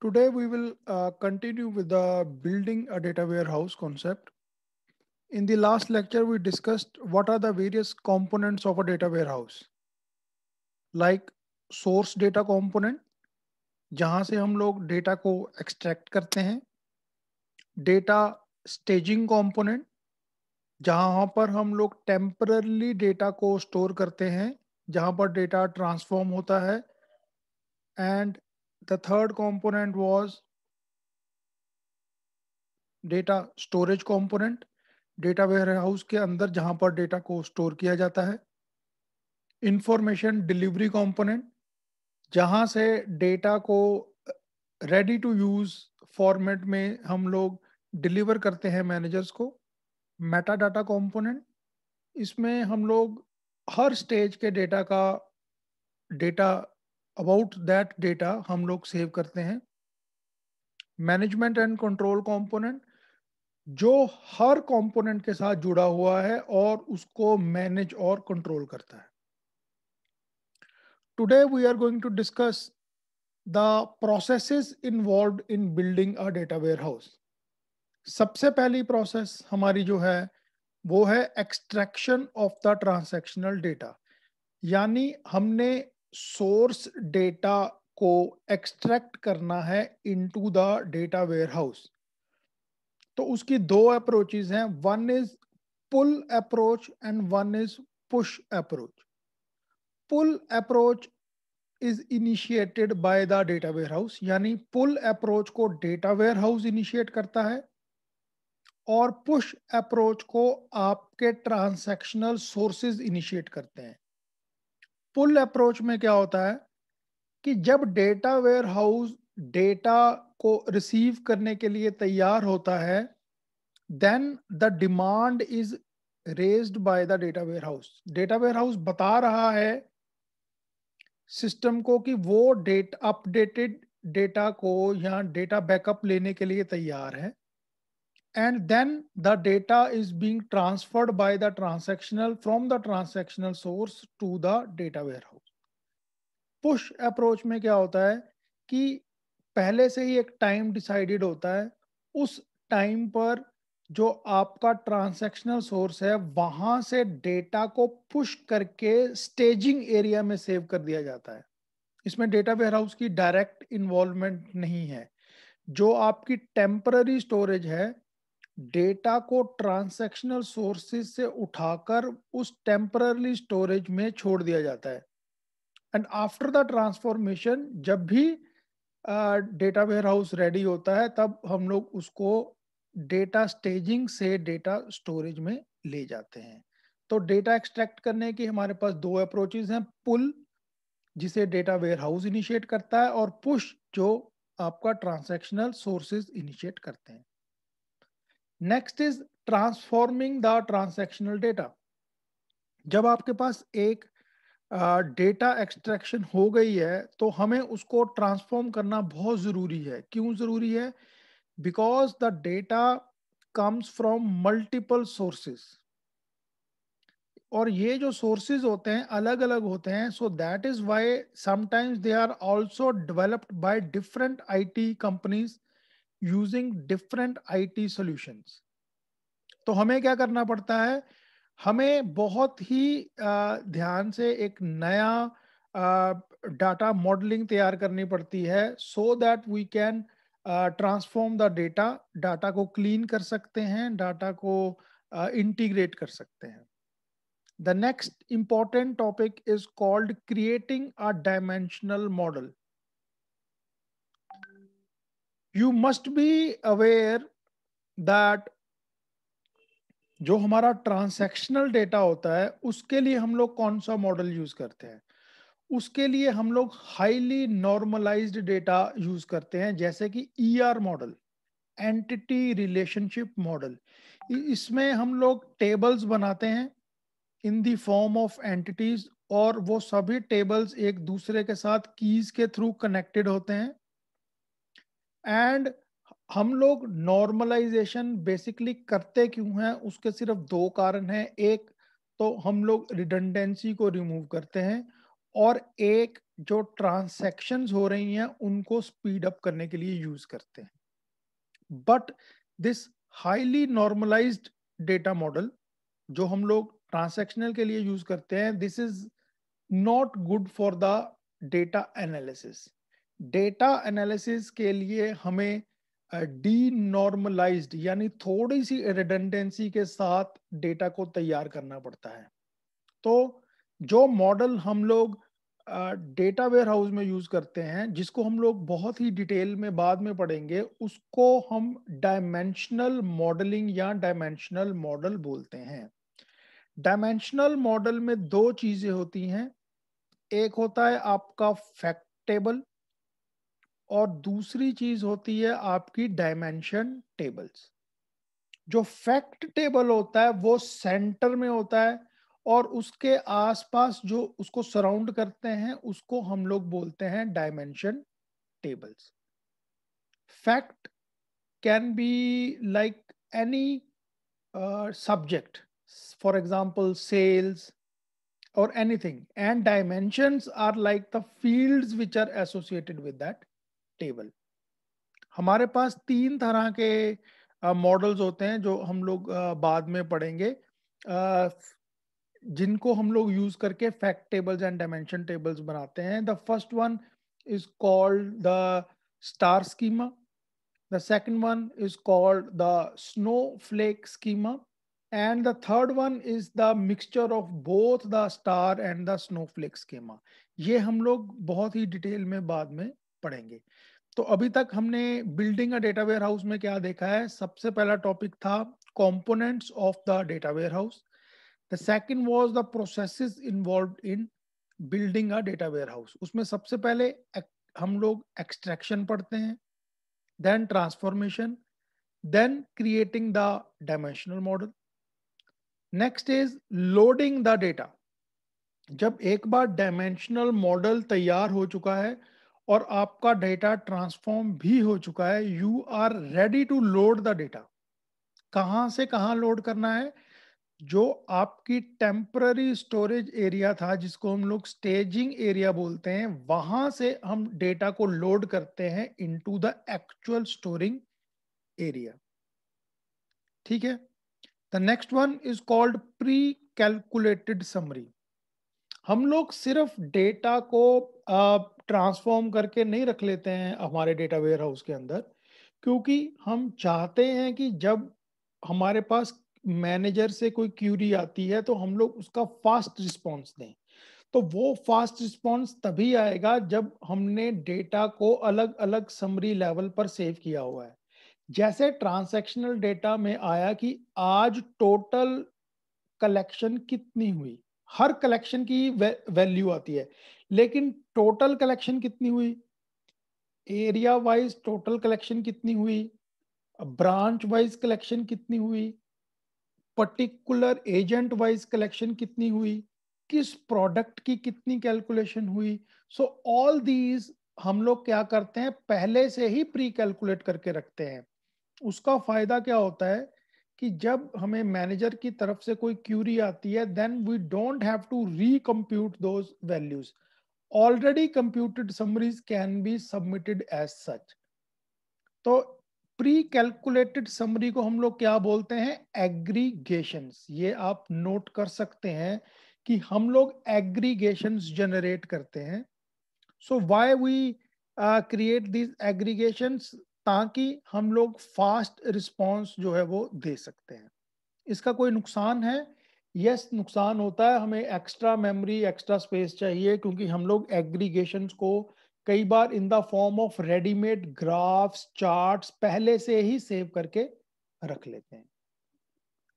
Today we will uh, continue with the building a data warehouse concept. In the last lecture, we discussed what are the various components of a data warehouse. Like source data component, जहां से हम लोग data को extract करते हैं data staging component, जहां पर हम लोग temporarily data को store करते हैं जहां पर data transform होता है and the third component was data storage component data warehouse के अंदर जहां पर डेटा को स्टोर किया जाता है इंफॉर्मेशन डिलीवरी कंपोनेंट जहां से डेटा को रेडी टू यूज फॉर्मेट में हम लोग डिलीवर करते हैं मैनेजर्स को मेटा डाटा कंपोनेंट इसमें हम लोग हर स्टेज के डेटा का डेटा अबाउट दैट डेटा हम लोग सेव करते हैं मैनेजमेंट एंड कंट्रोल कंपोनेंट जो हर कंपोनेंट के साथ जुड़ा हुआ है और उसको मैनेज और कंट्रोल करता है today we are going to discuss the processes involve in building a data warehouse सबसे पहली प्रोसेस हमारी जो है वो है extraction of the transactional data यानी हमने सोर्स डेटा को एक्सट्रैक्ट करना है इनटू द डेटा वेयरहाउस तो उसकी दो अप्रोचेज हैं one is pull approach and one is push approach pull approach is initiated by the data warehouse यानी पुल अप्रोच को डेटा वेयरहाउस इनिशिएट करता है और पुश अप्रोच को आपके ट्रांसैक्शनल सोर्सेज इनिशिएट करते हैं पुल अप्रोच में क्या होता है कि जब डेटा वेयर हाउस डेटा को रिसीव करने के लिए तैयार होता है then the demand is raised by the data warehouse data warehouse बता रहा है सिस्टम को कि वो डेट अपडेटेड डेटा को या डेटा बैकअप लेने के लिए तैयार है and then the data is being transferred by the transactional from the transactional source to the data warehouse push approach mein kya hota hai ki pehle se hi ek time decided hota hai us time par जो आपका transactional source है वहां से data को push करके staging area में save कर दिया जाता है इसमें डेटा वेयरहाउस की डायरेक्ट इन्वॉल्वमेंट नहीं है जो आपकी टेम्पररी स्टोरेज है डेटा को ट्रांसैक्शनल सोर्सेज से उठाकर उस टेम्परली स्टोरेज में छोड़ दिया जाता है एंड आफ्टर द ट्रांसफॉर्मेशन जब भी डेटा वेयर हाउस रेडी होता है तब हम लोग उसको डेटा स्टेजिंग से डेटा स्टोरेज में ले जाते हैं तो डेटा एक्सट्रैक्ट करने की हमारे पास दो अप्रोचेज हैं पुल जिसे डेटा वेयर हाउस इनिशिएट करता है और पुश जो आपका ट्रांसैक्शनल सोर्सेज इनिशिएट करते हैं next is transforming the transactional data जब आपके पास एक डेटा uh, एक्सट्रैक्शन हो गई है तो हमें उसको ट्रांसफॉर्म करना बहुत ज़रूरी है क्यों ज़रूरी है because the data comes from multiple sources और ये जो सोर्सेज होते हैं अलग अलग होते हैं so that is why sometimes they are also developed by different I T companies using different IT solutions तो हमें क्या करना पड़ता है हमें बहुत ही ध्यान से एक नया डाटा मॉडलिंग तैयार करनी पड़ती है so that we can transform the data data को क्लीन कर सकते हैं डाटा को इंटीग्रेट कर सकते हैं the next important topic is called creating a dimensional model you must be aware that जो हमारा ट्रांसैक्शनल डेटा होता है उसके लिए हम लोग कौन सा मॉडल यूज करते हैं उसके लिए हम लोग हाईली नॉर्मलाइज्ड डेटा यूज करते हैं जैसे कि ER model entity relationship model इसमें हम लोग टेबल्स बनाते हैं in the form of entities और वो सभी टेबल्स एक दूसरे के साथ कीज के थ्रू कनेक्टेड होते हैं एंड हम लोग नॉर्मलाइजेशन बेसिकली करते क्यों हैं उसके सिर्फ दो कारण हैं एक तो हम लोग रिडंडेंसी को रिमूव करते हैं और एक जो ट्रांसक्शन हो रही हैं उनको स्पीड अप करने के लिए यूज करते हैं but this highly normalize data model जो हम लोग ट्रांसक्शनल के लिए यूज करते हैं this is not good for the data analysis data analysis के लिए हमें डी नॉर्मलाइज्ड यानी थोड़ी सी रिडेंडेंसी के साथ डेटा को तैयार करना पड़ता है तो जो मॉडल हम लोग डेटा वेयर हाउस में यूज करते हैं जिसको हम लोग बहुत ही डिटेल में बाद में पढ़ेंगे उसको हम डायमेंशनल मॉडलिंग या डायमेंशनल मॉडल बोलते हैं डायमेंशनल मॉडल में दो चीजें होती हैं एक होता है आपका फैक्ट टेबल और दूसरी चीज होती है आपकी डायमेंशन टेबल्स जो फैक्ट टेबल होता है वो सेंटर में होता है और उसके आसपास जो उसको सराउंड करते हैं उसको हम लोग बोलते हैं dimension tables fact can be like any subject for example sales और anything and dimension are like the fields which are associated with that table हमारे पास तीन तरह के मॉडल्स होते हैं जो हम लोग बाद में पढ़ेंगे जिनको हम लोग यूज करके fact tables and dimension tables बनाते हैं the first one is called the star schema the second one is called the snowflake schema and the third one is the mixture of both the star and the snowflake schema ये हम लोग बहुत ही detail में बाद में पढ़ेंगे तो अभी तक हमने building a data warehouse में क्या देखा है सबसे पहला टॉपिक था components of the data warehouse the second was the process involve in building a data warehouse उसमें सबसे पहले हम लोग एक्सट्रैक्शन पढ़ते हैं then transformation then creating the dimensional model next is loading the data जब एक बार dimensional model तैयार हो चुका है और आपका डेटा ट्रांसफॉर्म भी हो चुका है you are ready to load the data कहा से कहा लोड करना है जो आपकी टेम्पररी स्टोरेज एरिया था जिसको हम लोग स्टेजिंग एरिया बोलते हैं वहां से हम डेटा को लोड करते हैं into the actual storing area ठीक है the next one is called pre calculated summary हम लोग सिर्फ डेटा को ट्रांसफॉर्म करके नहीं रख लेते हैं हमारे डेटा वेयर हाउस के अंदर क्योंकि हम चाहते हैं कि जब हमारे पास मैनेजर से कोई क्यूरी आती है तो हम लोग उसका फास्ट रिस्पांस दें तो वो फास्ट रिस्पांस तभी आएगा जब हमने डेटा को अलग अलग समरी लेवल पर सेव किया हुआ है जैसे ट्रांसैक्शनल डेटा में आया कि आज टोटल कलेक्शन कितनी हुई हर कलेक्शन की वैल्यू आती है लेकिन टोटल कलेक्शन कितनी हुई एरिया वाइज टोटल कलेक्शन कितनी हुई ब्रांच वाइज कलेक्शन कितनी हुई पर्टिकुलर एजेंट वाइज कलेक्शन कितनी हुई किस प्रोडक्ट की कितनी कैलकुलेशन हुई सो ऑल दीज हम लोग क्या करते हैं पहले से ही प्री कैलकुलेट करके रखते हैं उसका फायदा क्या होता है कि जब हमें मैनेजर की तरफ से कोई क्यूरी आती है then we don't have to recompute those values already computed summaries can be submitted as such तो प्री कैलकुलेटेड समरी को हम लोग क्या बोलते हैं एग्रीगेशन ये आप नोट कर सकते हैं कि हम लोग एग्रीगेशन जनरेट करते हैं so why we create these aggregation ताकि हम लोग फास्ट रिस्पॉन्स जो है वो दे सकते हैं इसका कोई नुकसान है यस yes, नुकसान होता है हमें एक्स्ट्रा मेमोरी एक्स्ट्रा स्पेस चाहिए क्योंकि हम लोग एग्रीगेशन को कई बार in the form of readymade graphs charts पहले से ही सेव करके रख लेते हैं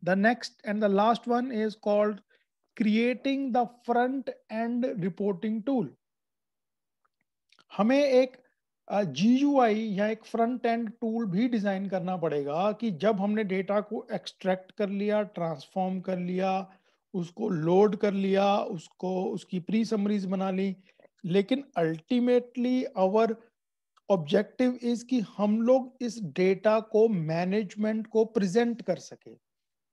the next and the last one is called creating the front end reporting tool हमें एक जी यू आई या एक फ्रंट एंड टूल भी डिज़ाइन करना पड़ेगा कि जब हमने डेटा को एक्सट्रैक्ट कर लिया ट्रांसफॉर्म कर लिया उसको लोड कर लिया उसको उसकी प्री समरीज बना ली लेकिन अल्टीमेटली आवर ऑब्जेक्टिव इज कि हम लोग इस डेटा को मैनेजमेंट को प्रेजेंट कर सके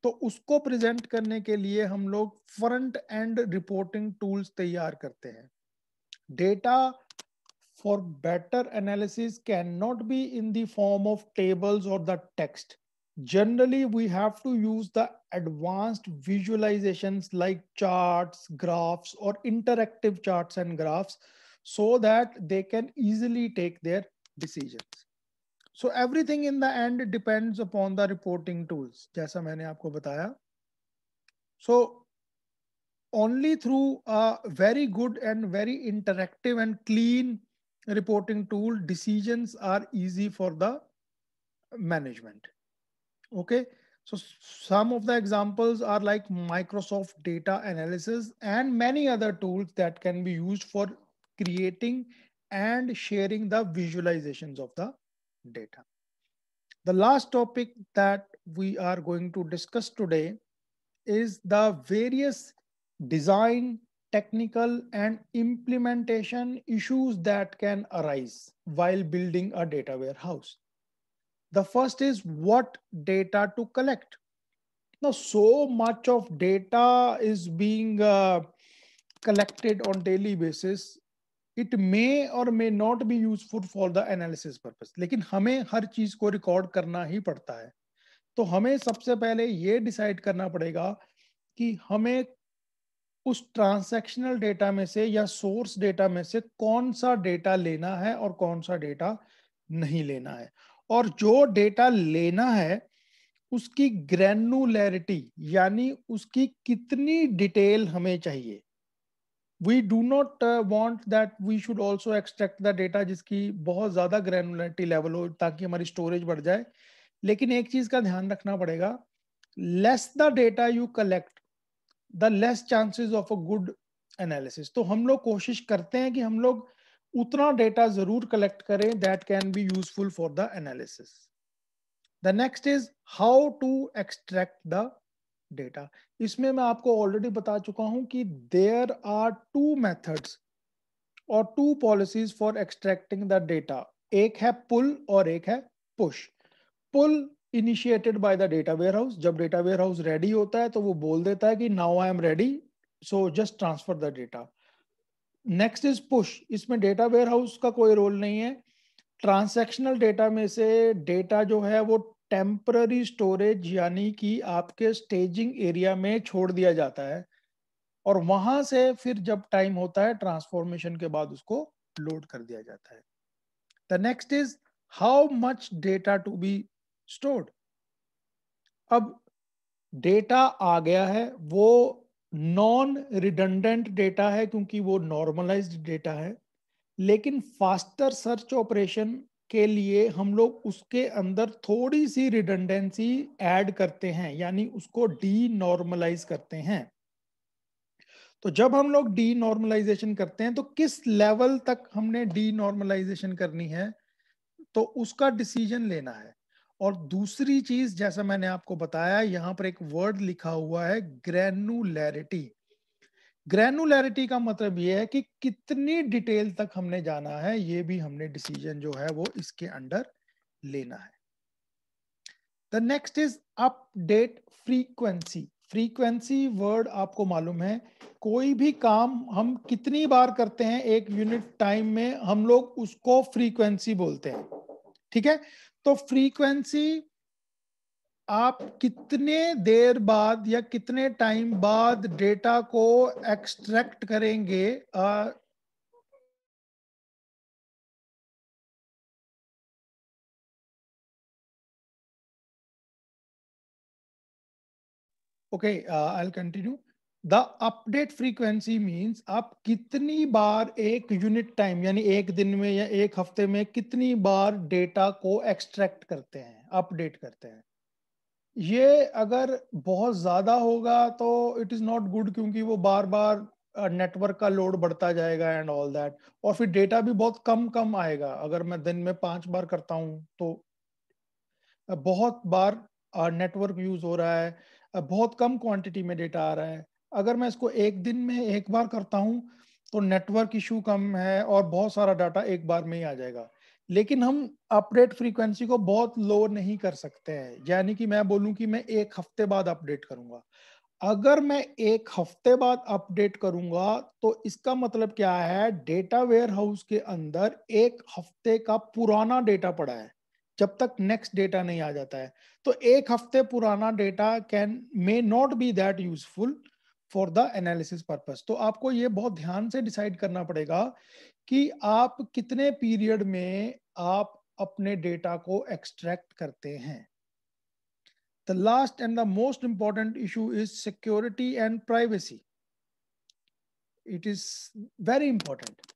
तो उसको प्रेजेंट करने के लिए हम लोग फ्रंट एंड रिपोर्टिंग टूल्स तैयार करते हैं data for better analysis cannot be in the form of tables or the text. Generally, we have to use the advanced visualizations like charts, graphs, or interactive charts and graphs so that they can easily take their decisions. So everything in the end depends upon the reporting tools, So only through a very good and very interactive and clean reporting tool, decisions are easy for the management. Okay, so some of the examples are like Microsoft data analysis and many other tools that can be used for creating and sharing the visualizations of the data. The last topic that we are going to discuss today is the various design technical and implementation issues that can arise while building a data warehouse. The first is what data to collect. Now, so much of data is being uh, collected on daily basis. It may or may not be useful for the analysis purpose. lekin hame har cheez ko record karna hi padta hai to hame sabse pehle ye decide karna padega ki hame उस transactional data में से या source data में से कौन सा data लेना है और कौन सा डेटा नहीं लेना है और जो डेटा लेना है उसकी ग्रेनुलरिटी यानी उसकी कितनी डिटेल हमें चाहिए we do not want that we should also extract the data जिसकी बहुत ज़्यादा ग्रैनुलरिटी लेवल हो ताकि हमारी स्टोरेज बढ़ जाए लेकिन एक चीज़ का ध्यान रखना पड़ेगा less the data you collect the less chances of a good analysis तो हम लोग कोशिश करते हैं कि हम लोग उतना डेटा जरूर कलेक्ट करें that can be useful for the analysis the next is how to extract the data इसमें मैं आपको ऑलरेडी बता चुका हूं कि देयर आर टू मेथड्स और two policies for extracting the data एक है पुल और एक है push pull initiated by the data warehouse जब डेटा वेयर हाउस रेडी होता है तो वो बोल देता है कि now I am ready so just transfer the data next is push इसमें डेटा वेयर हाउस का कोई रोल नहीं है ट्रांसैक्शनल डेटा में से डेटा जो है वो टेम्पररी स्टोरेज यानी कि आपके स्टेजिंग एरिया में छोड़ दिया जाता है और वहां से फिर जब टाइम होता है ट्रांसफॉर्मेशन के बाद उसको लोड कर दिया जाता है the next is how much data to be stored अब डेटा आ गया है वो नॉन रिडंडेंट डेटा है क्योंकि वो नॉर्मलाइज्ड डेटा है लेकिन फास्टर सर्च ऑपरेशन के लिए हम लोग उसके अंदर थोड़ी सी रिडंडेंसी ऐड करते हैं यानी उसको डी नॉर्मलाइज करते हैं तो जब हम लोग डी नॉर्मलाइजेशन करते हैं तो किस लेवल तक हमने डी नॉर्मलाइजेशन करनी है तो उसका डिसीजन लेना है और दूसरी चीज जैसा मैंने आपको बताया यहां पर एक वर्ड लिखा हुआ है ग्रेनुलरिटी ग्रेनुलरिटी का मतलब यह है कि कितनी डिटेल तक हमने जाना है ये भी हमने डिसीजन जो है वो इसके अंडर लेना है the next is update frequency frequency word आपको मालूम है कोई भी काम हम कितनी बार करते हैं एक यूनिट टाइम में हम लोग उसको फ्रीक्वेंसी बोलते हैं ठीक है तो फ्रीक्वेंसी आप कितने देर बाद या कितने टाइम बाद डेटा को एक्सट्रैक्ट करेंगे uh, okay I continue the update frequency means आप कितनी बार एक यूनिट टाइम यानी एक दिन में या एक हफ्ते में कितनी बार डेटा को एक्सट्रैक्ट करते हैं अपडेट करते हैं ये अगर बहुत ज़्यादा होगा तो इट इज़ नॉट गुड क्योंकि वो बार बार नेटवर्क का लोड बढ़ता जाएगा एंड ऑल दैट और फिर डेटा भी बहुत कम कम आएगा अगर मैं दिन में पांच बार करता हूँ तो बहुत बार नेटवर्क यूज हो रहा है बहुत कम क्वांटिटी में डेटा आ रहा है अगर मैं इसको एक दिन में एक बार करता हूँ तो नेटवर्क इशू कम है और बहुत सारा डाटा एक बार में ही आ जाएगा लेकिन हम अपडेट फ्रीक्वेंसी को बहुत लो नहीं कर सकते हैं यानी कि मैं बोलूं कि मैं एक हफ्ते बाद अपडेट करूंगा अगर मैं एक हफ्ते बाद अपडेट करूंगा तो इसका मतलब क्या है डेटा वेयर हाउस के अंदर एक हफ्ते का पुराना डेटा पड़ा है जब तक नेक्स्ट डेटा नहीं आ जाता है तो एक हफ्ते पुराना data can may not be that useful for the analysis purpose तो आपको ये बहुत ध्यान से डिसाइड करना पड़ेगा कि आप कितने पीरियड में आप अपने डेटा को एक्सट्रैक्ट करते हैं the last and the most important issue is security and privacy it is very important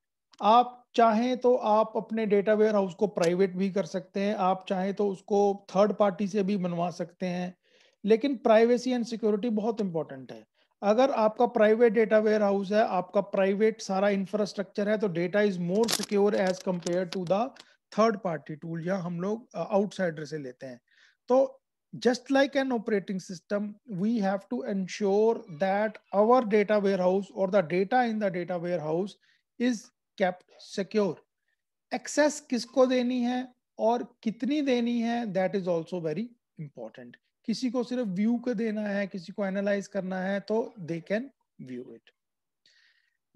आप चाहें तो आप अपने डेटा वेयर हाउस को प्राइवेट भी कर सकते हैं आप चाहें तो उसको थर्ड पार्टी से भी बनवा सकते हैं लेकिन प्राइवेसी एंड सिक्योरिटी बहुत इंपॉर्टेंट है अगर आपका प्राइवेट डेटा वेयर हाउस है आपका प्राइवेट सारा इंफ्रास्ट्रक्चर है तो data is more secure as compare to the third party tool या हम लोग आउटसाइडर uh, से लेते हैं तो just like an operating system we have to ensure that our data warehouse और the data in the data warehouse is kept secure access किसको देनी है और कितनी देनी है that is also very important किसी को सिर्फ व्यू को देना है किसी को एनालाइज करना है तो they can view it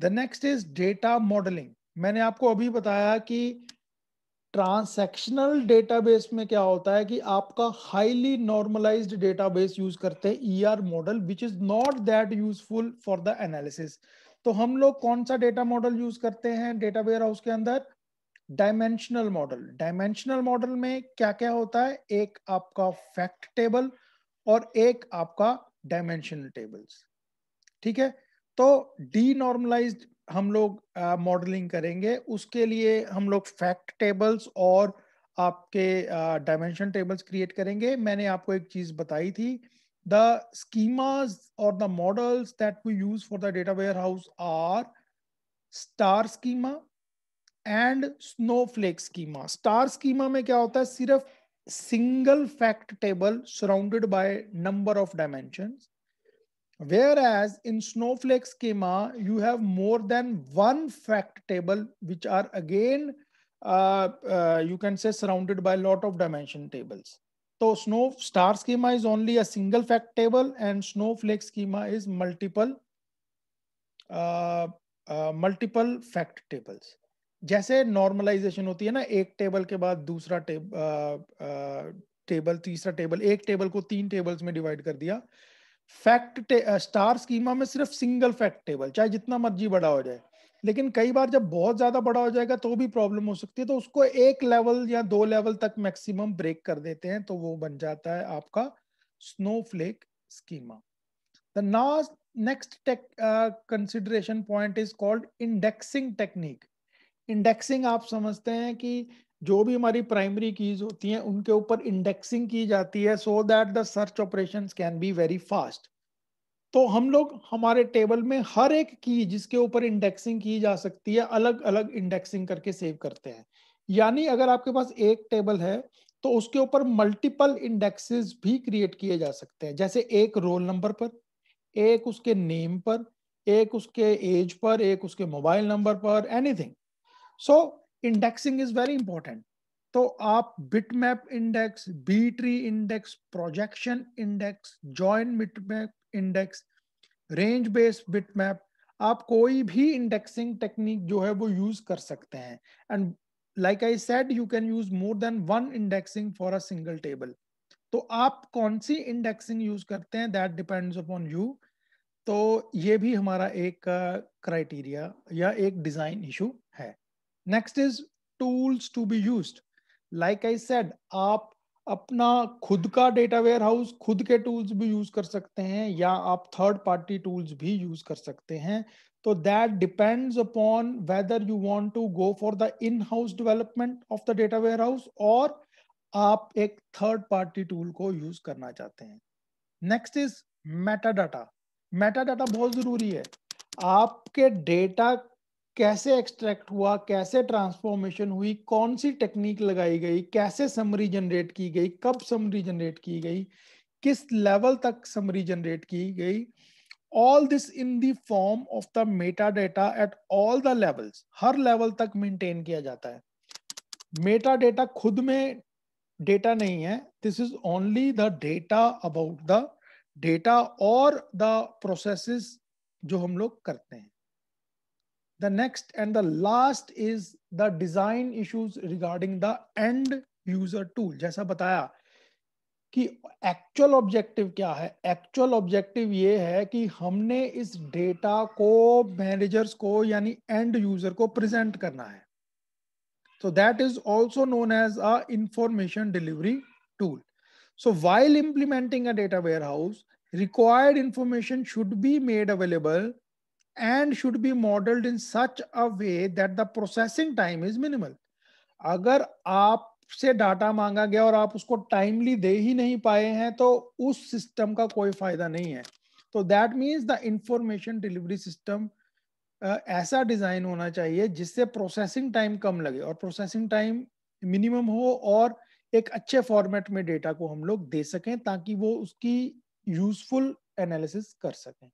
the next is data modelling मैंने आपको अभी बताया कि ट्रांसैक्शनल डेटाबेस में क्या होता है कि आपका हाईली नॉर्मलाइज्ड डेटाबेस यूज करते हैं ER model which is not that useful for the analysis तो हम लोग कौन सा डेटा मॉडल यूज करते हैं डेटा वेयर हाउस के अंदर डायमेंशनल मॉडल डायमेंशनल मॉडल में क्या क्या होता है एक आपका फैक्ट टेबल और एक आपका डायमेंशनल टेबल्स ठीक है तो डी नॉर्मलाइज हम लोग मॉडलिंग uh, करेंगे उसके लिए हम लोग फैक्ट टेबल्स और आपके डायमेंशन टेबल्स क्रिएट करेंगे मैंने आपको एक चीज बताई थी द स्कीमाज और the models that we use for the data warehouse are star schema and snowflake schema star schema में क्या होता है सिर्फ single fact table surrounded by number of dimension whereas in snowflake schema you have more than one fact table which are again you can say surrounded by lot of dimension tables तो snow star schema is only a single fact table and snowflake schema is multiple multiple fact tables जैसे normalisation होती है ना एक table के बाद दूसरा टेब, आ, आ, टेबल तीसरा टेबल एक टेबल को तीन टेबल्स में डिवाइड कर दिया फैक्ट स्टार स्कीमा में सिर्फ सिंगल फैक्ट टेबल चाहे जितना मर्जी बड़ा हो जाए लेकिन कई बार जब बहुत ज्यादा बड़ा हो जाएगा तो भी प्रॉब्लम हो सकती है तो उसको एक लेवल या दो लेवल तक मैक्सिमम ब्रेक कर देते हैं तो वो बन जाता है आपका स्नोफ्लेक स्कीमा द नास्ट next tech uh, consideration point is indexing आप समझते हैं कि जो भी हमारी प्राइमरी कीज होती हैं उनके ऊपर इंडेक्सिंग की जाती है so that the search operation can be very fast तो हम लोग हमारे टेबल में हर एक की जिसके ऊपर इंडेक्सिंग की जा सकती है अलग अलग इंडेक्सिंग करके सेव करते हैं यानी अगर आपके पास एक टेबल है तो उसके ऊपर मल्टीपल इंडेक्सेस भी क्रिएट किए जा सकते हैं जैसे एक रोल नंबर पर एक उसके नेम पर एक उसके एज पर एक उसके मोबाइल नंबर पर anything so indexing is very important तो आप bitmap index B tree index projection index join bitmap index range based bitmap आप कोई भी इंडेक्सिंग टेक्निक जो है वो यूज कर सकते हैं and like I said you can use more than one indexing for a single table तो आप कौन सी इंडेक्सिंग यूज करते हैं दैट डिपेंड्स अपॉन यू तो ये भी हमारा एक क्राइटेरिया uh, या एक design issue next is tools to be use like I said आप अपना खुद का डेटा वेयर हाउस खुद के टूल्स भी यूज कर सकते हैं या आप थर्ड पार्टी टूल्स भी यूज कर सकते हैं तो that depends upon whether you want to go for the in house development of the data warehouse और आप एक थर्ड पार्टी टूल को यूज करना चाहते हैं next is meta data meta data बहुत जरूरी है आपके डेटा कैसे एक्सट्रैक्ट हुआ कैसे ट्रांसफॉर्मेशन हुई कौन सी टेक्निक लगाई गई कैसे समरी जनरेट की गई कब समरी जनरेट की गई किस लेवल तक समरी जनरेट की गई all this in the form of the meta data at all the levels हर लेवल तक मेंटेन किया जाता है मेटा डेटा खुद में डेटा नहीं है this is only the data about the data और द प्रोसेसेस जो हम लोग करते हैं the next and the last is the design issues regarding the end user tool जैसा बताया कि एक्चुअल ऑब्जेक्टिव क्या है एक्चुअल ऑब्जेक्टिव ये है कि हमने इस डेटा को मैनेजर्स को यानी एंड यूजर को प्रेजेंट करना है so that is also known as a information delivery tool so while implementing a data warehouse required information should be made available and should be modeled in such a way that the processing time is minimal. अगर आप से data मांगा गया और आप उसको timely दे ही नहीं पाए हैं तो उस सिस्टम का कोई फायदा नहीं है तो that means the information delivery system ऐसा डिजाइन होना चाहिए जिससे प्रोसेसिंग टाइम कम लगे और प्रोसेसिंग टाइम मिनिमम हो और एक अच्छे फॉर्मेट में डेटा को हम लोग दे सकें ताकि वो उसकी यूजफुल एनालिसिस कर सकें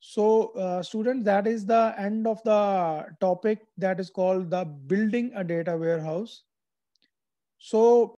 So uh, students, that is the end of the topic that is called the building a data warehouse. So